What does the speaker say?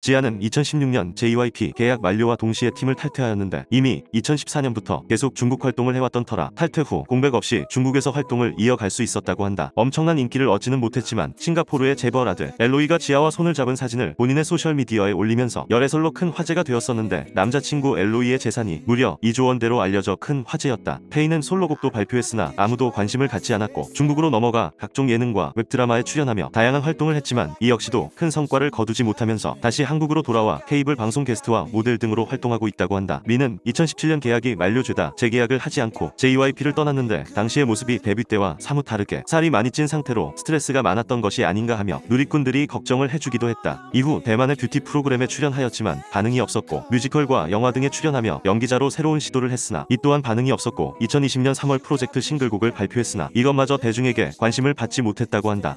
지아는 2016년 JYP 계약 만료와 동시에 팀을 탈퇴하였는데 이미 2014년부터 계속 중국 활동을 해왔던 터라 탈퇴 후 공백 없이 중국에서 활동을 이어갈 수 있었다고 한다. 엄청난 인기를 얻지는 못했지만 싱가포르의 재벌 아들 엘로이가 지아와 손을 잡은 사진을 본인의 소셜미디어에 올리면서 열애설로 큰 화제가 되었었는데 남자친구 엘로이의 재산이 무려 2조 원대로 알려져 큰 화제였다. 페이는 솔로곡도 발표했으나 아무도 관심을 갖지 않았고 중국으로 넘어가 각종 예능과 웹드라마에 출연하며 다양한 활동을 했지만 이 역시도 큰 성과를 거두지 못하면서 다시 한국으로 돌아와 케이블 방송 게스트와 모델 등으로 활동하고 있다고 한다. 미는 2017년 계약이 만료되다 재계약을 하지 않고 JYP를 떠났는데 당시의 모습이 데뷔 때와 사뭇 다르게 살이 많이 찐 상태로 스트레스가 많았던 것이 아닌가 하며 누리꾼들이 걱정을 해주기도 했다. 이후 대만의 뷰티 프로그램에 출연하였지만 반응이 없었고 뮤지컬과 영화 등에 출연하며 연기자로 새로운 시도를 했으나 이 또한 반응이 없었고 2020년 3월 프로젝트 싱글곡을 발표했으나 이것마저 대중에게 관심을 받지 못했다고 한다.